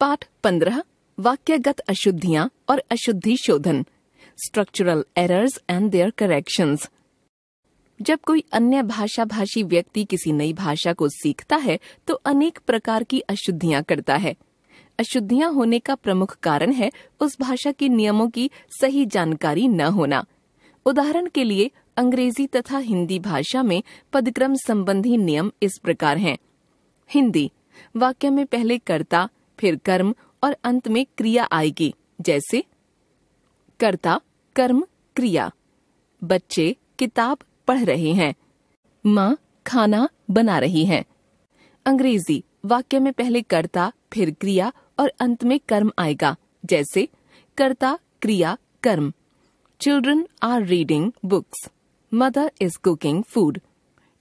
पाठ पंद्रह वाक्यगत अशुद्धियां और अशुद्धि शोधन structural errors and their corrections जब कोई अन्य भाषा भाषी व्यक्ति किसी नई भाषा को सीखता है तो अनेक प्रकार की अशुद्धियां करता है अशुद्धियां होने का प्रमुख कारण है उस भाषा के नियमों की सही जानकारी न होना उदाहरण के लिए अंग्रेजी तथा हिंदी भाषा में पदक्रम संबंधी नियम इस प्रकार हैं हिंदी वाक्य में पहले कर्ता फिर कर्म और अंत में क्रिया आएगी जैसे कर्ता कर्म क्रिया बच्चे किताब पढ़ रहे हैं माँ खाना बना रही है अंग्रेजी वाक्य में पहले कर्ता फिर क्रिया और अंत में कर्म आएगा जैसे कर्ता क्रिया कर्म children are reading books mother is cooking food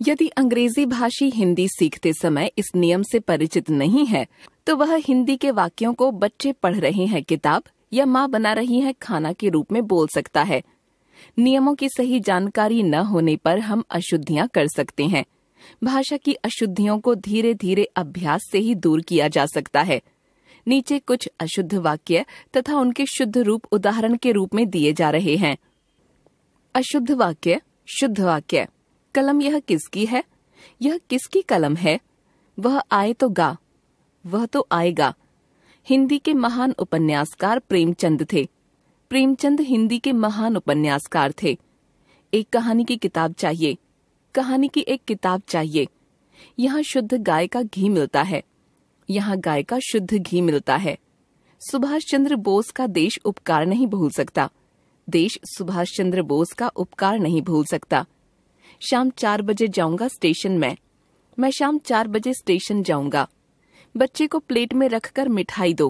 यदि अंग्रेजी भाषी हिंदी सीखते समय इस नियम से परिचित नहीं है तो वह हिंदी के वाक्यों को बच्चे पढ़ रहे हैं किताब या माँ बना रही है खाना के रूप में बोल सकता है नियमों की सही जानकारी न होने पर हम अशुद्धियाँ कर सकते हैं भाषा की अशुद्धियों को धीरे धीरे अभ्यास से ही दूर किया जा सकता है नीचे कुछ अशुद्ध वाक्य तथा उनके शुद्ध रूप उदाहरण के रूप में दिए जा रहे हैं अशुद्ध वाक्य शुद्ध वाक्य कलम यह किसकी है यह किसकी कलम है वह आए तो गा वह तो आएगा हिंदी के महान उपन्यासकार प्रेमचंद थे प्रेमचंद हिंदी के महान उपन्यासकार थे एक कहानी की किताब चाहिए कहानी की एक किताब चाहिए यहाँ शुद्ध गाय का घी मिलता है यहाँ गाय का शुद्ध घी मिलता है सुभाष चंद्र बोस का देश उपकार नहीं भूल सकता देश सुभाष चंद्र बोस का उपकार नहीं भूल सकता शाम चार बजे जाऊंगा स्टेशन में मैं शाम चार बजे स्टेशन जाऊंगा बच्चे को प्लेट में रखकर मिठाई दो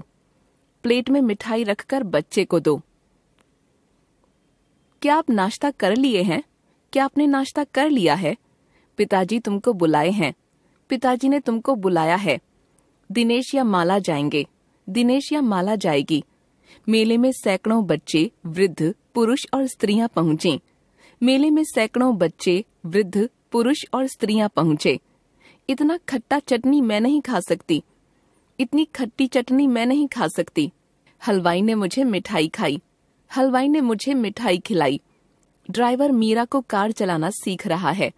प्लेट में मिठाई रखकर बच्चे को दो क्या आप नाश्ता कर लिए हैं क्या आपने नाश्ता कर लिया है पिताजी तुमको बुलाए हैं पिताजी ने तुमको बुलाया है दिनेश या माला जाएंगे दिनेश या माला जाएगी मेले में सैकड़ों बच्चे वृद्ध पुरुष और स्त्रियां पहुंचे मेले में सैकड़ों बच्चे वृद्ध पुरुष और स्त्रियां पहुंचे इतना खट्टा चटनी मैं नहीं खा सकती इतनी खट्टी चटनी मैं नहीं खा सकती हलवाई ने मुझे मिठाई खाई हलवाई ने मुझे मिठाई खिलाई ड्राइवर मीरा को कार चलाना सीख रहा है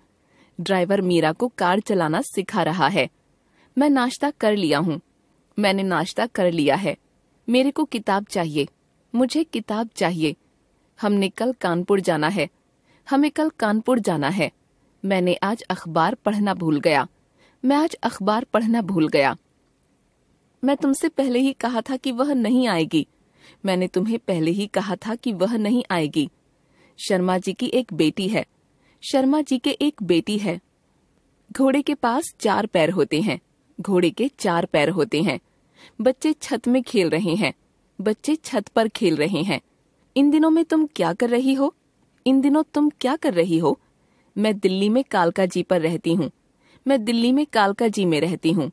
ड्राइवर मीरा को कार चलाना सिखा रहा है मैं नाश्ता कर लिया हूँ मैंने नाश्ता कर लिया है मेरे को किताब चाहिए मुझे किताब चाहिए हमने कल कानपुर जाना है हमें कल कानपुर जाना है मैंने आज अखबार पढ़ना भूल गया मैं आज अखबार पढ़ना भूल गया मैं तुमसे पहले ही कहा था कि वह नहीं आएगी मैंने तुम्हें पहले ही कहा था कि वह नहीं आएगी शर्मा जी की एक बेटी है शर्मा जी के एक बेटी है घोड़े के पास चार पैर होते हैं घोड़े के चार पैर होते हैं बच्चे छत में खेल रहे हैं बच्चे छत पर खेल रहे हैं इन दिनों में तुम क्या कर रही हो इन दिनों तुम क्या कर रही हो मैं दिल्ली में कालका जी पर रहती हूँ मैं दिल्ली में कालका जी में रहती हूँ